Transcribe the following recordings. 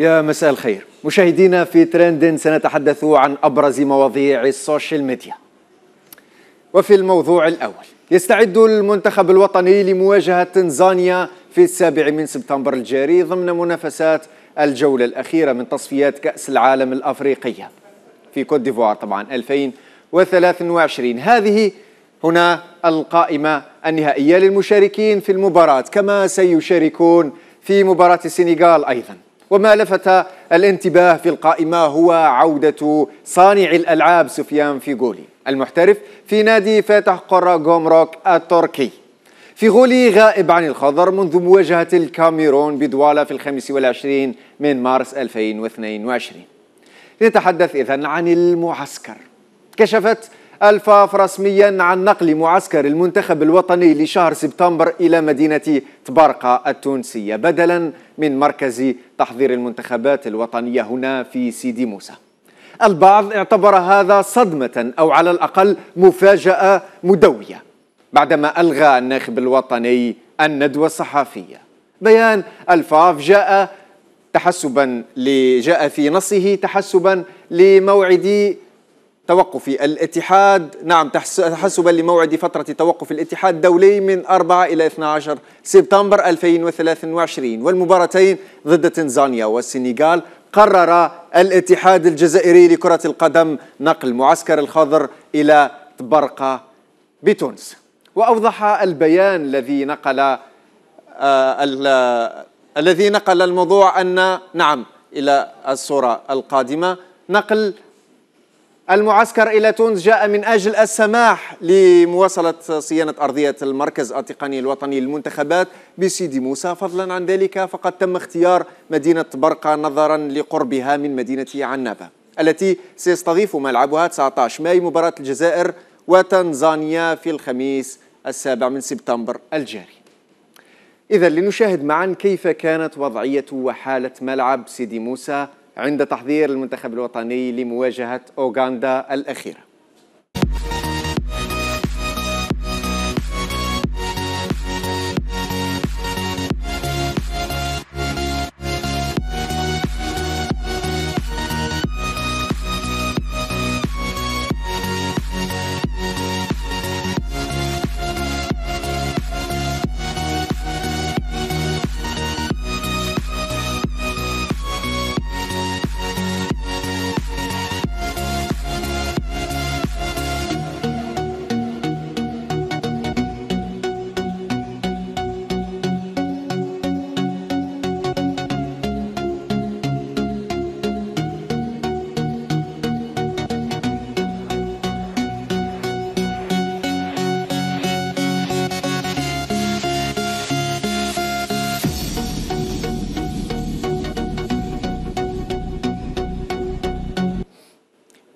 يا مساء الخير مشاهدينا في ترند سنتحدث عن أبرز مواضيع السوشيال ميديا وفي الموضوع الأول يستعد المنتخب الوطني لمواجهة تنزانيا في السابع من سبتمبر الجاري ضمن منافسات الجولة الأخيرة من تصفيات كأس العالم الأفريقية في كوت ديفوار طبعا 2023 هذه هنا القائمة النهائية للمشاركين في المباراة كما سيشاركون في مباراة السنغال أيضا وما لفت الانتباه في القائمة هو عودة صانع الألعاب سفيان فيغولي المحترف في نادي فاتح قرى غومروك التركي فيغولي غائب عن الخضر منذ مواجهة الكاميرون بدوالة في الخامس والعشرين من مارس 2022 لنتحدث إذن عن المعسكر كشفت الفاف رسميا عن نقل معسكر المنتخب الوطني لشهر سبتمبر إلى مدينة تبرقة التونسية بدلا من مركز تحضير المنتخبات الوطنية هنا في سيدي موسى البعض اعتبر هذا صدمة أو على الأقل مفاجأة مدوية بعدما ألغى الناخب الوطني الندوة الصحافية بيان الفاف جاء تحسبا جاء في نصه تحسبا لموعد توقفي الاتحاد نعم تحسبا لموعد فترة توقف الاتحاد الدولي من 4 إلى 12 سبتمبر 2023 والمباراتين ضد تنزانيا والسنغال قرر الاتحاد الجزائري لكرة القدم نقل معسكر الخضر إلى طبرقة بتونس وأوضح البيان الذي نقل آه الذي نقل الموضوع أن نعم إلى الصورة القادمة نقل المعسكر إلى تونس جاء من أجل السماح لمواصلة صيانة أرضية المركز التقني الوطني للمنتخبات بسيدي موسى فضلا عن ذلك فقد تم اختيار مدينة برقة نظرا لقربها من مدينة عنابة التي سيستضيف ملعبها 19 ماي مباراة الجزائر وتنزانيا في الخميس السابع من سبتمبر الجاري إذا لنشاهد معا كيف كانت وضعية وحالة ملعب سيدي موسى عند تحضير المنتخب الوطني لمواجهة أوغندا الأخيرة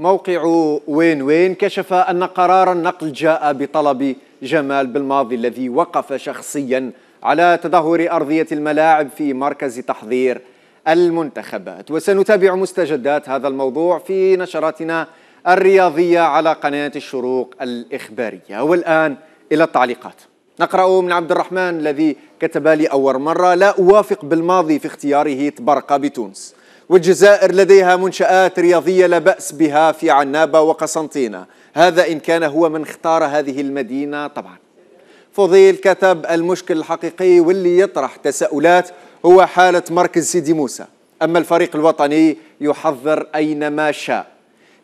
موقع وين وين كشف أن قرار النقل جاء بطلب جمال بالماضي الذي وقف شخصيا على تدهور أرضية الملاعب في مركز تحضير المنتخبات وسنتابع مستجدات هذا الموضوع في نشراتنا الرياضية على قناة الشروق الإخبارية والآن إلى التعليقات نقرأ من عبد الرحمن الذي كتب لي أول مرة لا أوافق بالماضي في اختياره تبرقة بتونس والجزائر لديها منشآت رياضية لا بأس بها في عنابة وقسنطينة هذا إن كان هو من اختار هذه المدينة طبعا فضيل كتب المشكل الحقيقي واللي يطرح تساؤلات هو حالة مركز سيدي موسى أما الفريق الوطني يحذر أينما شاء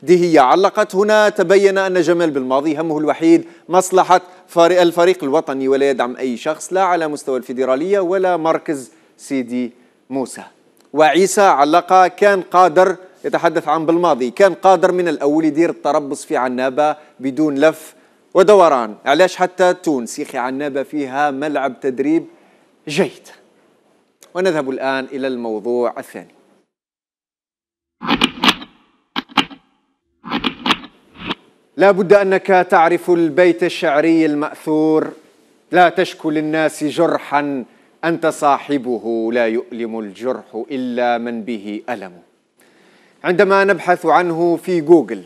دي هي علقت هنا تبين أن جمال بالماضي همه الوحيد مصلحة الفريق الوطني ولا يدعم أي شخص لا على مستوى الفيدرالية ولا مركز سيدي موسى وعيسى علقها كان قادر يتحدث عن بالماضي كان قادر من الأول يدير التربص في عنابة بدون لف ودوران علاش حتى تونس يخي عنابة فيها ملعب تدريب جيد ونذهب الآن إلى الموضوع الثاني لا بد أنك تعرف البيت الشعري المأثور لا تشكو للناس جرحا أنت صاحبه لا يؤلم الجرح إلا من به ألم عندما نبحث عنه في جوجل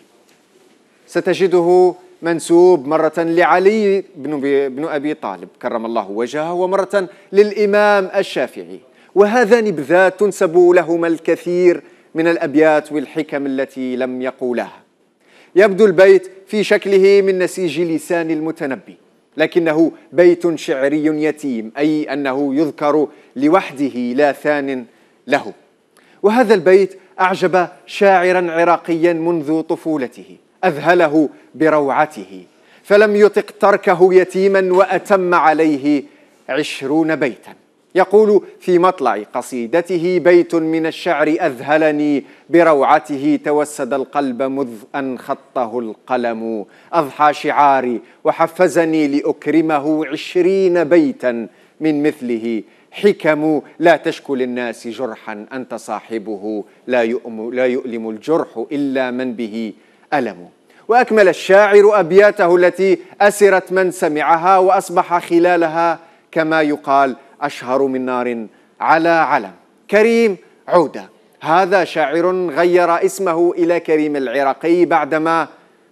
ستجده منسوب مرة لعلي بن, بن أبي طالب كرم الله وجهه ومرة للإمام الشافعي وهذان بذات تنسب لهما الكثير من الأبيات والحكم التي لم يقولها يبدو البيت في شكله من نسيج لسان المتنبي لكنه بيت شعري يتيم أي أنه يذكر لوحده لا ثان له وهذا البيت أعجب شاعرا عراقيا منذ طفولته أذهله بروعته فلم يطق تركه يتيما وأتم عليه عشرون بيتاً يقول في مطلع قصيدته بيت من الشعر أذهلني بروعته توسد القلب مذ أن خطه القلم أضحى شعاري وحفزني لأكرمه عشرين بيتا من مثله حكم لا تشكو للناس جرحا أنت صاحبه لا, يؤم لا يؤلم الجرح إلا من به ألم وأكمل الشاعر أبياته التي أسرت من سمعها وأصبح خلالها كما يقال أشهر من نار على علم كريم عودة هذا شاعر غير اسمه إلى كريم العراقي بعدما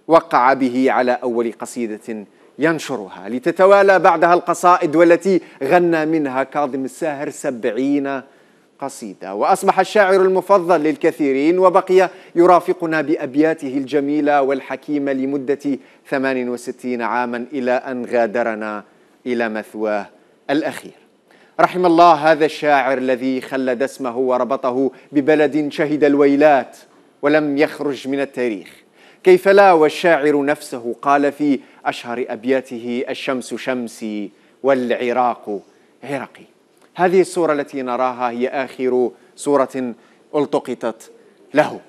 وقع به على أول قصيدة ينشرها لتتوالى بعدها القصائد والتي غنى منها كاظم الساهر سبعين قصيدة وأصبح الشاعر المفضل للكثيرين وبقي يرافقنا بأبياته الجميلة والحكيمة لمدة 68 عاما إلى أن غادرنا إلى مثواه الأخير رحم الله هذا الشاعر الذي خلد اسمه وربطه ببلد شهد الويلات ولم يخرج من التاريخ كيف لا والشاعر نفسه قال في أشهر أبياته الشمس شمسي والعراق عراقي هذه الصورة التي نراها هي آخر صورة التقطت له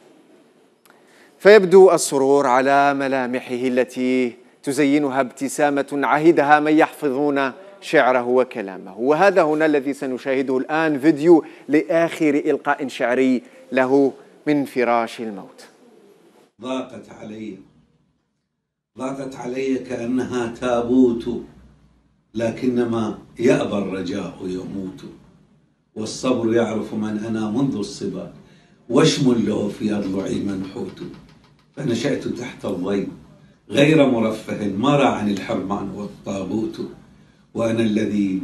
فيبدو السرور على ملامحه التي تزينها ابتسامة عهدها من يحفظون شعره وكلامه وهذا هنا الذي سنشاهده الآن فيديو لآخر إلقاء شعري له من فراش الموت ضاقت علي ضاقت علي كأنها تابوت لكنما يأبى الرجاء يموت والصبر يعرف من أنا منذ الصبا واشمل له في أضلعي منحوت فنشأت تحت الضيم غير مرفه مرى عن الحرمان والطابوت وأنا الذي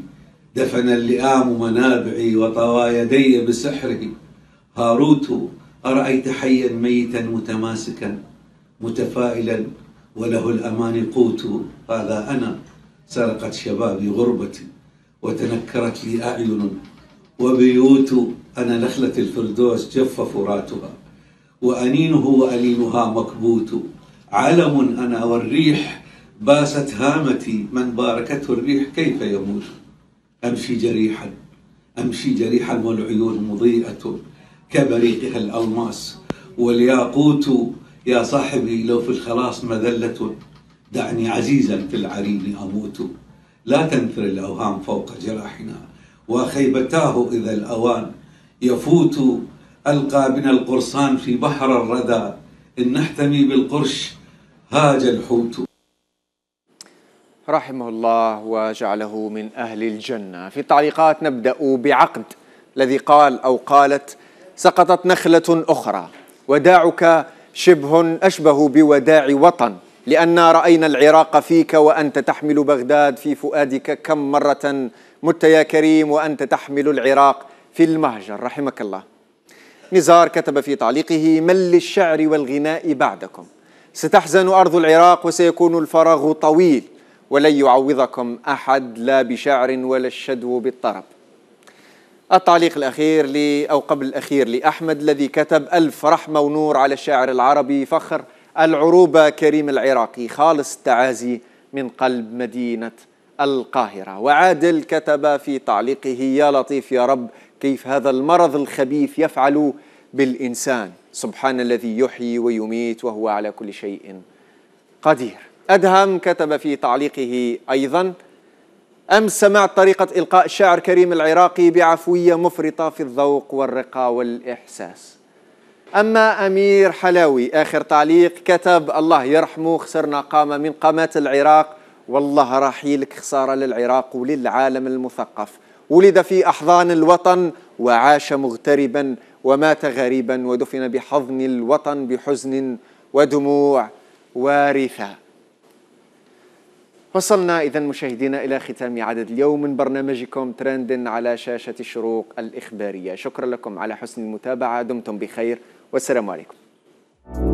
دفن اللئام منابعي وطوى يدي بسحره هاروت أرأيت حيا ميتا متماسكا متفائلا وله الأمان قوت هذا أنا سرقت شبابي غربتي وتنكرت لي أعين وبيوت أنا نخلة الفردوس جف فراتها وأنينه وألينها مكبوت علم أنا والريح باست هامتي من باركته الريح كيف يموت أمشي جريحا أمشي جريحا والعيون مضيئة كبريقها الألماس والياقوت يا صاحبي لو في الخلاص مذلة دعني عزيزا في العرين أموت لا تنثر الأوهام فوق جراحنا وخيبتاه إذا الأوان يفوت ألقى بنا القرصان في بحر الردى إن نحتمي بالقرش هاج الحوت رحمه الله وجعله من أهل الجنة في التعليقات نبدأ بعقد الذي قال أو قالت سقطت نخلة أخرى وداعك شبه أشبه بوداع وطن لأن رأينا العراق فيك وأنت تحمل بغداد في فؤادك كم مرة مت يا كريم وأنت تحمل العراق في المهجر رحمك الله نزار كتب في تعليقه من للشعر والغناء بعدكم ستحزن أرض العراق وسيكون الفراغ طويل ولن يعوضكم أحد لا بشعر ولا الشدو بالطرب التعليق الأخير لي أو قبل الأخير لأحمد الذي كتب ألف رحمة ونور على الشاعر العربي فخر العروبة كريم العراقي خالص التعازي من قلب مدينة القاهرة وعادل كتب في تعليقه يا لطيف يا رب كيف هذا المرض الخبيث يفعل بالإنسان سبحان الذي يحيي ويميت وهو على كل شيء قدير أدهم كتب في تعليقه أيضا أمس سمعت طريقة إلقاء الشاعر كريم العراقي بعفوية مفرطة في الذوق والرقة والإحساس أما أمير حلاوي آخر تعليق كتب الله يرحمه خسرنا قامة من قامات العراق والله رحيلك خسارة للعراق وللعالم المثقف ولد في أحضان الوطن وعاش مغتربا ومات غريبا ودفن بحضن الوطن بحزن ودموع وارثة وصلنا إذا مشاهدينا إلى ختام عدد اليوم من برنامجكم ترند على شاشة الشروق الإخبارية شكرا لكم على حسن المتابعة دمتم بخير والسلام عليكم